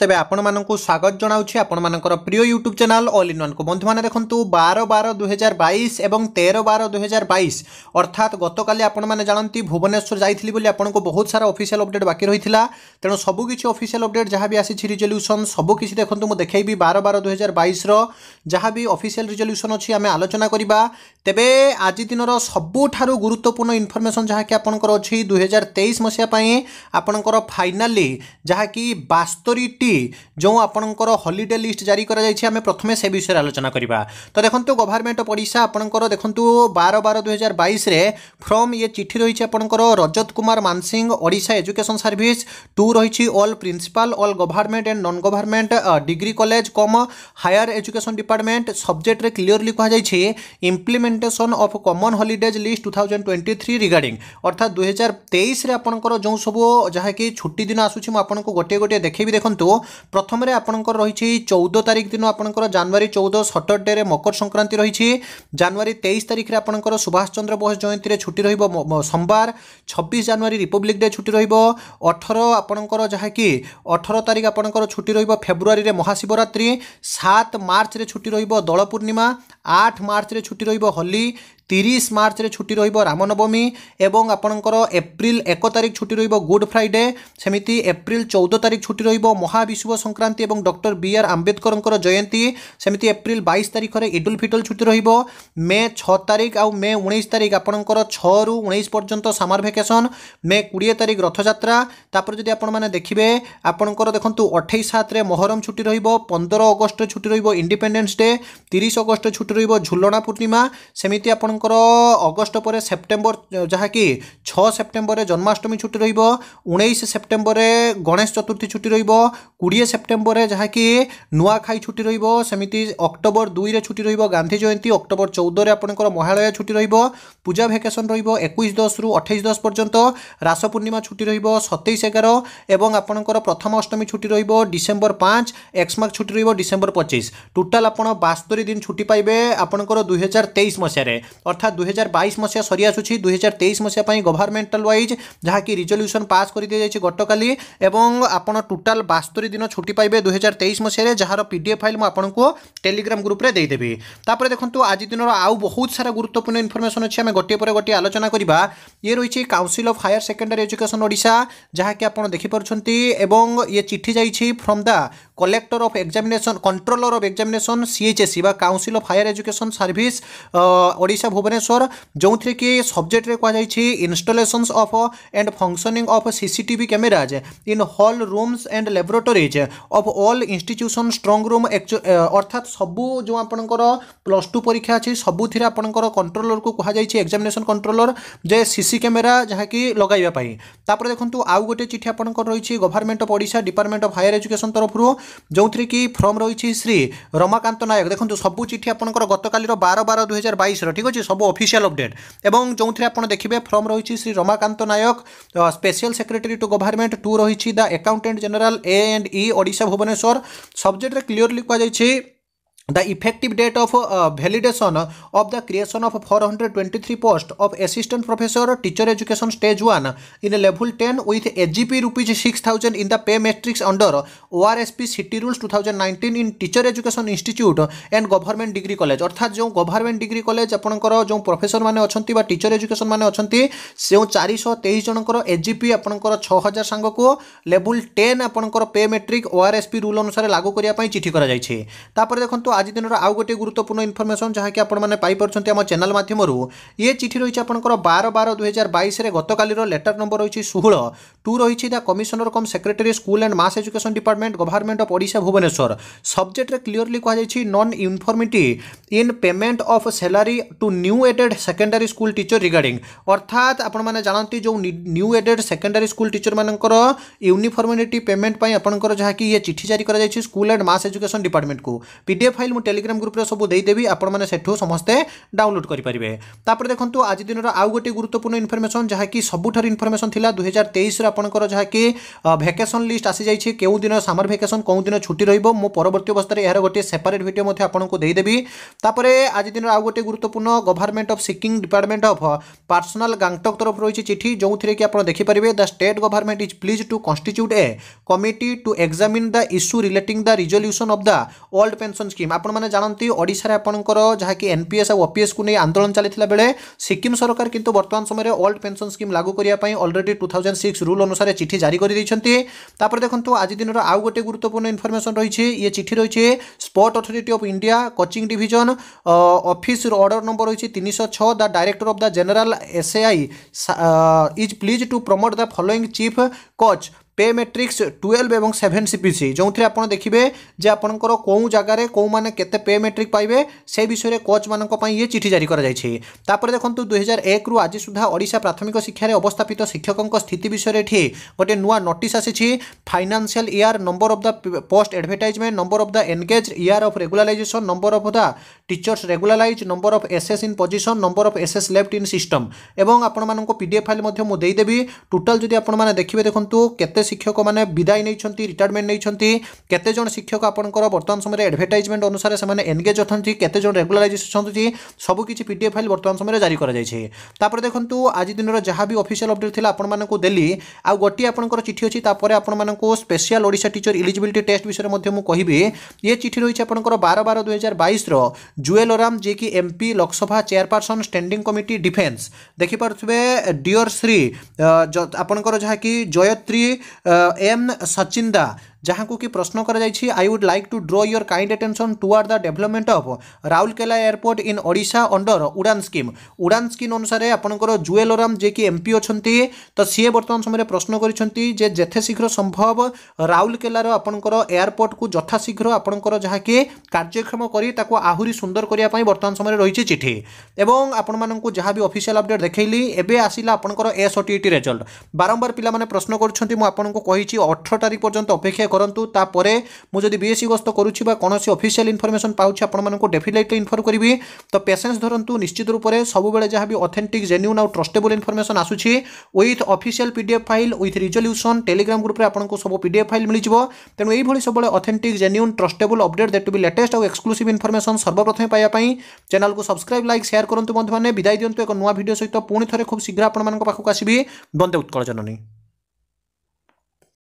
ତେବେ ଆପଣମାନଙ୍କୁ ସ୍ୱାଗତ ଜଣାଉଛି ଆପଣମାନଙ୍କର ପ୍ରିୟ ୟୁଟ୍ୟୁବ୍ ଚ୍ୟାନେଲ୍ ଅଲ୍ ଇନ୍ ୱାନ୍କୁ ବନ୍ଧୁମାନେ ଦେଖନ୍ତୁ ବାର ବାର ଦୁଇହଜାର ବାଇଶ ଏବଂ ତେର ବାର ଦୁଇହଜାର ବାଇଶ ଅର୍ଥାତ୍ ଗତକାଲି ଆପଣମାନେ ଜାଣନ୍ତି ଭୁବନେଶ୍ୱର ଯାଇଥିଲି ବୋଲି ଆପଣଙ୍କୁ ବହୁତ ସାରା ଅଫିସିଆଲ୍ ଅପଡ଼େଟ୍ ବାକି ରହିଥିଲା ତେଣୁ ସବୁକିଛି ଅଫିସିଆଲ୍ ଅପଡ଼େଟ୍ ଯାହା ବି ଆସିଛି ରିଜଲ୍ୟୁସନ୍ ସବୁକିଛି ଦେଖନ୍ତୁ ମୁଁ ଦେଖାଇବି ବାର ବାର ଦୁଇହଜାର ବାଇଶର ଯାହା ବି ଅଫିସିଆଲ୍ ରିଜଲ୍ୟୁସନ୍ ଅଛି ଆମେ ଆଲୋଚନା କରିବା ତେବେ ଆଜି ଦିନର ସବୁଠାରୁ ଗୁରୁତ୍ୱପୂର୍ଣ୍ଣ ଇନଫର୍ମେସନ୍ ଯାହାକି ଆପଣଙ୍କର ଅଛି ଦୁଇହଜାର ତେଇଶ ମସିହା ପାଇଁ ଆପଣଙ୍କର ଫାଇନାଲି ଯାହାକି ବାସ୍ତରୀଟି ଯେଉଁ ଆପଣଙ୍କର ହଲିଡେ ଲିଷ୍ଟ ଜାରି କରାଯାଇଛି ଆମେ ପ୍ରଥମେ ସେ ବିଷୟରେ ଆଲୋଚନା କରିବା ତ ଦେଖନ୍ତୁ ଗଭର୍ଣ୍ଣମେଣ୍ଟ ଅଫ୍ ଓଡ଼ିଶା ଆପଣଙ୍କର ଦେଖନ୍ତୁ ବାର ବାର ଦୁଇହଜାର ବାଇଶରେ ଫ୍ରମ୍ ଇଏ ଚିଠି ରହିଛି ଆପଣଙ୍କର Rajat Kumar Mansingh Odisha education service to ରହିଛି all principal all government and non government degree college cum higher education department ସବଜେକ୍ଟରେ କ୍ଲିଅରଲି କୁହାଯାଇଛି implementation of common holidays list two thousand twenty three regarding ଅର୍ଥାତ୍ ଦୁଇହଜାର ତେଇଶରେ ଆପଣଙ୍କର ଯେଉଁ ସବୁ ଯାହାକି ଛୁଟି ଦିନ ଆସୁଛି ମୁଁ ଆପଣଙ୍କୁ ଗୋଟିଏ ଗୋଟିଏ ଦେଖେଇବି ଦେଖନ୍ତୁ প্রথমে আপনার রয়েছে চৌদ তারিখ দিন আপনার জানুয়ারি চৌদ সটরডে মকর সংক্রান্তি রয়েছে জানুয়ারি তেইশ তারিখে আপনার সুভাষ চন্দ্র বোস জয়ন্তী ছুটি রহব সোমবার ছবিশ জানুয়ারি রিপব্লিক ডে ছুটি রহব অঠর আপনার যা কি অঠর তারিখ আপনার ছুটি রহব ফেব্রুয়ারি মহাশিবরাত্রি সাত মার্চরে ছুটি রহব দোল পূর্ণিমা আট মার্চরে ছুটি রহব হলি তিরিশ মার্চরে ছুটি রহব রামনবমী এবং আপনার এপ্রিল এক তারিখ ছুটি রহব গুড ফ্রাইডে সেমিতি এপ্রিল চৌদ তারিখ ছুটি রহব মহাবিশুভ সংক্রান্তি এবং ডক্টর বি আর আম্বেদকরঙ্কর জয়ন্তী সেমিতি এপ্রিল বাইশ তারিখরে ইডুল ফিটল ছুটি রহব মে ছ তারিখ আউ মে উনিশ তারিখ আপনার ছু উনিশ পর্যন্ত সামার ভ্যাকেশন মে কুড়ি তারিখ রথযাত্রা তাপরে যদি আপনার দেখবে আপনার দেখুন অঠেইশ সাতরে মহরম ছুটি রহব পনেরো অগস্টে ছুটি রহব ইন্ডিপেন্ডেন্স ডে তিরিশ অগস্টে ছুটি রহব ঝুলনা পূর্ণিমা সেমিতি আপনার ଆପଣଙ୍କର ଅଗଷ୍ଟ ପରେ ସେପ୍ଟେମ୍ବର ଯାହାକି ଛଅ ସେପ୍ଟେମ୍ବରରେ ଜନ୍ମାଷ୍ଟମୀ ଛୁଟି ରହିବ ଉଣେଇଶ ସେପ୍ଟେମ୍ବରରେ ଗଣେଶ ଚତୁର୍ଥୀ ଛୁଟି ରହିବ କୋଡ଼ିଏ ସେପ୍ଟେମ୍ବରରେ ଯାହାକି ନୂଆଖାଇ ଛୁଟି ରହିବ ସେମିତି ଅକ୍ଟୋବର ଦୁଇରେ ଛୁଟି ରହିବ ଗାନ୍ଧୀ ଜୟନ୍ତୀ ଅକ୍ଟୋବର ଚଉଦରେ ଆପଣଙ୍କର ମହାଳୟ ଛୁଟି ରହିବ ପୂଜା ଭେକେସନ୍ ରହିବ ଏକୋଇଶ ଦଶରୁ ଅଠେଇଶ ଦଶ ପର୍ଯ୍ୟନ୍ତ ରାସ ପୂର୍ଣ୍ଣିମା ଛୁଟି ରହିବ ସତେଇଶ ଏଗାର ଏବଂ ଆପଣଙ୍କର ପ୍ରଥମ ଅଷ୍ଟମୀ ଛୁଟି ରହିବ ଡିସେମ୍ବର ପାଞ୍ଚ ଏକ୍ସମାର୍କ ଛୁଟି ରହିବ ଡିସେମ୍ବର ପଚିଶ ଟୋଟାଲ୍ ଆପଣ ବାସ୍ତରୀ ଦିନ ଛୁଟି ପାଇବେ ଆପଣଙ୍କର ଦୁଇହଜାର ତେଇଶ ମସିହାରେ অর্থাৎ দুই হাজার বাইশ মশিয়া সরি আসুছি দুই হাজার তেইশ মশিয়া গভর্নমেন্টাল ওয়াইজ যাকি রিজল্যুশন পাস করে দিয়ে যাই গতকালি এবং আপনার টোটাল বাস্তরি দিন ছুটি পাইবে দুই হাজার তেইশ মশিয়ায় যার পিডিএফ ফাইল আপনার টেলিগ্রাম গ্রুপে দেইদেবি তাপরে দেখুন আজ দিনর আউ বহুত সারা গুরুত্বপূর্ণ ইনফরমেশন অছে আমি গোটিয়ে পরে গোটিয়ে আলোচনা করা ইয়ে রয়েছে council of higher secondary education Odisha যাকি আপনার দেখিপারছেন এবং ইয়ে চিঠি যাই from the collector of examination controller of examination CHSE বা council of higher education service Odisha Bhubaneswar ଯେଉଁଥିରେ କି ସବଜେକ୍ଟରେ କୁହାଯାଇଛି installations of and functioning of CCTV cameras in hall rooms and laboratories of all institution strong room ଅର୍ଥାତ୍ ସବୁ ଯେଉଁ ଆପଣଙ୍କର plus two ପରୀକ୍ଷା ଅଛି ସବୁଥିରେ ଆପଣଙ୍କର କଣ୍ଟ୍ରୋଲରକୁ କୁହାଯାଇଛି ଏକ୍ଜାମିନେସନ୍ କଣ୍ଟ୍ରୋଲର ଯେ ସିସି କ୍ୟାମେରା ଯାହାକି ଲଗାଇବା ପାଇଁ ତାପରେ ଦେଖନ୍ତୁ ଆଉ ଗୋଟେ ଚିଠି ଆପଣଙ୍କର ରହିଛି government of Odisha department of higher education ତରଫରୁ ଯେଉଁଥିରେ କି ଫର୍ମ ରହିଛି ଶ୍ରୀ ରମାକାନ୍ତ ନାୟକ ଦେଖନ୍ତୁ ସବୁ ଚିଠି ଆପଣଙ୍କର ଗତକାଲିର ବାର ବାର ଦୁଇହଜାର ବାଇଶର ଠିକ୍ ଅଛି সব অফিসিয়াল অপডেট এবং যে আপনার দেখবে ফর্ম রয়েছে Shri Ramakanta Nayak special secretary to government to রয়েছে the accountant general A and E Odisha Bhubaneswar সবজেক্টরে ক্লিওরলি কুয়া যাই the effective date of uh, validation of the creation of 423 post of assistant professor teacher education stage 1 in level 10 with agp rupees 6000 in the pay matrix under orsp city rules 2019 in teacher education institute and government degree college অর্থাৎ যে government degree college আপনার যে professor মানে অনেক বা টিচর education মানে অনেক সে চারিশ তেইশ জনকর এজিপি আপনার ছ হাজার সাংকু লেভেল টেন আপনার পে মেট্রিক ওআরএসপি রুল অনুসারে লাগু করা চিঠি করা যাই তাপরে দেখুন আজ দিনর আউ গোটি গুরুত্বপূর্ণ ইনফরমেসন যা কি আপনার পাইপার আমার চ্যানেল মাধ্যমর ইয়ে চিঠি রয়েছে আপনার বার বার দুই হাজার বাইশে গতকালের লেটর নম্বর রয়েছে ষোহল টু রয়েছে the commissioner cum secretary school and mass education department government of Odisha Bhubaneswar সবজেক্টরে ক্লিয়রলি কুহযাই non uniformity in payment of salary to new aided secondary school teacher regarding অর্থাৎ আপনার জাঁতি যে new aided secondary school teacher মানুষ uniformity payment আপনার যা কি ইয়ে চিঠি জারি করা school and mass education department কু পিডিএফ ফাইল মোবাইল মু টেলিগ্রাম গ্রুপে সব দেইদেবি আপনার সেঠু সমস্তে ডাউনলোড করে পারবে তাপরে দেখুন আজ দিনর আউ গোটি গুরুত্বপূর্ণ ইনফরমেসন যা কি সবুঠার ইনফরমেসন লা দুই হাজার তেইশের আপনার যা কি ভ্যাকেসন লিষ্ট আসি যাই কেউ দিন সামর ভ্যাকেসন কেউ দিন ছুটি রহব মু পরবর্তী অবস্থায় এর গোটি সেপারেট ভিডিও আপনার দেইদেবি তাপরে আজ দিনর আউ গোটি গুরুত্বপূর্ণ government of Sikkim department of personnel Gangtok তরফ রয়েছে চিঠি যে কি আপনার দেখিপারে the state government is please to constitute a committee to examine the issue relating the resolution of the old pension scheme ଆପଣମାନେ ଜାଣନ୍ତି ଓଡ଼ିଶାରେ ଆପଣଙ୍କର ଯାହାକି ଏନ୍ପିଏସ୍ ଆଉ ଓପିଏସ୍କୁ ନେଇ ଆନ୍ଦୋଳନ ଚାଲିଥିଲା ବେଳେ ସିକିମ୍ ସରକାର କିନ୍ତୁ ବର୍ତ୍ତମାନ ସମୟରେ ଓଲ୍ଡ ପେନ୍ସନ୍ ସ୍କିମ୍ ଲାଗୁ କରିବା ପାଇଁ already two thousand six rule ଅନୁସାରେ ଚିଠି ଜାରି କରିଦେଇଛନ୍ତି ତାପରେ ଦେଖନ୍ତୁ ଆଜି ଦିନର ଆଉ ଗୋଟେ ଗୁରୁତ୍ୱପୂର୍ଣ୍ଣ ଇନଫର୍ମେସନ୍ ରହିଛି ଇଏ ଚିଠି ରହିଛି sport authority of India coaching division ଅଫିସ୍ର ଅର୍ଡ଼ର ନମ୍ବର ରହିଛି ତିନିଶହ ଛଅ the director of the general SAI is please to promote the following chief coach pay matrix twelve এবং সেভেন সিপিসি ଯେଉଁଥିରେ ଆପଣ ଦେଖିବେ ଯେ ଆପଣଙ୍କର କେଉଁ ଜାଗାରେ କେଉଁମାନେ କେତେ ପେ ମେଟ୍ରିକ୍ ପାଇବେ ସେ ବିଷୟରେ କୋଚ୍ମାନଙ୍କ ପାଇଁ ଇଏ ଚିଠି ଜାରି କରାଯାଇଛି ତାପରେ ଦେଖନ୍ତୁ ଦୁଇହଜାର ଏକରୁ ଆଜି ସୁଦ୍ଧା ଓଡ଼ିଶା ପ୍ରାଥମିକ ଶିକ୍ଷାରେ ଅବସ୍ଥାପିତ ଶିକ୍ଷକଙ୍କ ସ୍ଥିତି ବିଷୟରେ ଏଠି ଗୋଟେ ନୂଆ ନୋଟିସ୍ ଆସିଛି financial year number of the post advertisement number of the engage year of regularization number of the teachers regularize number of SS in position number of SS left in system ଏବଂ ଆପଣମାନଙ୍କୁ P D F file ମଧ୍ୟ ମୁଁ ଦେଇଦେବି total ଯଦି ଆପଣମାନେ ଦେଖିବେ ଦେଖନ୍ତୁ କେତେ শিক্ষক মানে বিদায় নেই রিটায়ারমেন্ট নেই কেতজন শিক্ষক আপনার বর্তমান সময় এডভর্টাইজমেন্ট অনুসারে সে এনগেজ অনেক কেতজন রেগুলারাইজেসন অনেক সবুকিছি পিডিএফ ফাইল বর্তমান সময় জারি করা যাই তাপরে দেখুন আজ দিনর যা বি অফিসিয়াল অপডেট লা আপনার দেলি আোটি আপনার চিঠি অছি তাপরে আপনার special Odisha teacher eligibility test বিষয়ে মধ্যে কহবি ইয়ে চিঠি রয়েছে আপনার বার বার দুই হাজার বাইশর জুয়েল ওরাম যে কি MP Lok Sabha chairperson standing committee defence দেখিপারে ডিওর Shri আপনার যা কি জয়ত্রী एम सचिन दा ଯାହାକୁ କି ପ୍ରଶ୍ନ କରାଯାଇଛି I would like to draw your kind attention toward the development of Rourkela airport in Odisha under Udan scheme Udan scheme ଅନୁସାରେ ଆପଣଙ୍କର ଜୁଏଲ ଓରାମ ଯିଏକି ଏମ୍ପି ଅଛନ୍ତି ତ ସିଏ ବର୍ତ୍ତମାନ ସମୟରେ ପ୍ରଶ୍ନ କରିଛନ୍ତି ଯେ ଯେତେ ଶୀଘ୍ର ସମ୍ଭବ ରାଉରକେଲାର ଆପଣଙ୍କର ଏୟାରପୋର୍ଟକୁ ଯଥାଶୀଘ୍ର ଆପଣଙ୍କର ଯାହାକି କାର୍ଯ୍ୟକ୍ଷମ କରି ତାକୁ ଆହୁରି ସୁନ୍ଦର କରିବା ପାଇଁ ବର୍ତ୍ତମାନ ସମୟରେ ରହିଛି ଚିଠି ଏବଂ ଆପଣମାନଙ୍କୁ ଯାହା ବି ଅଫିସିଆଲ ଅପଡେଟ୍ ଦେଖେଇଲି ଏବେ ଆସିଲା ଆପଣଙ୍କର ଏସ୍ଓଟିଇଟି ରେଜଲ୍ଟ ବାରମ୍ବାର ପିଲାମାନେ ପ୍ରଶ୍ନ କରୁଛନ୍ତି ମୁଁ ଆପଣଙ୍କୁ କହିଛି ଅଠର ତାରିଖ ପର୍ଯ୍ୟନ୍ତ ଅପେକ୍ଷା କରନ୍ତୁ ତାପରେ ମୁଁ ଯଦି ବିଏସ୍ସି ଗସ୍ତ କରୁଛି ବା କୌଣସି ଅଫିସିଆଲ୍ ଇନଫର୍ମେସନ୍ ପାଉଛି ଆପଣମାନଙ୍କୁ ଡେଫିନେଟଲି ଇନଫର୍ମ କରିବି ତ ପେସେନ୍ସ ଧରନ୍ତୁ ନିଶ୍ଚିତ ରୂପରେ ସବୁବେଳେ ଯାହା ବି ଅଥେଣ୍ଟିକ୍ ଜେନ୍ୟୁନ୍ ଆଉ ଟ୍ରଷ୍ଟେବୁଲ୍ ଇନଫର୍ମେସନ୍ ଆସୁଛି with official P D F file with resolution Telegram ଗ୍ରୁପ୍ରେ ଆପଣଙ୍କୁ ସବୁ ପି ଡି ଏଫ୍ ଫାଇଲ୍ ମିଳିଯିବ ତେଣୁ ଏଇଭଳି ସବୁବେଳେ authentic genuine trustable update that be latest ଆଉ ଏକ୍ସକ୍ଲୁସିଭ୍ ଇନଫର୍ମେସନ୍ ସର୍ବପ୍ରଥମେ ପାଇବା ପାଇଁ ଚ୍ୟାନେଲ୍କୁ ସବସ୍କ୍ରାଇବ୍ ଲାଇକ୍ ସେୟାର କରନ୍ତୁ ବନ୍ଧୁମାନେ ବିଦାୟ ଦିଅନ୍ତୁ ଏକ ନୂଆ ଭିଡ଼ିଓ ସହିତ ପୁଣି ଥରେ ଖୁବ୍ ଶୀଘ୍ର ଆପଣମାନଙ୍କ ପାଖକୁ ଆସିବି ବନ୍ଦେ ଉତ୍କଳ ଜନନୀ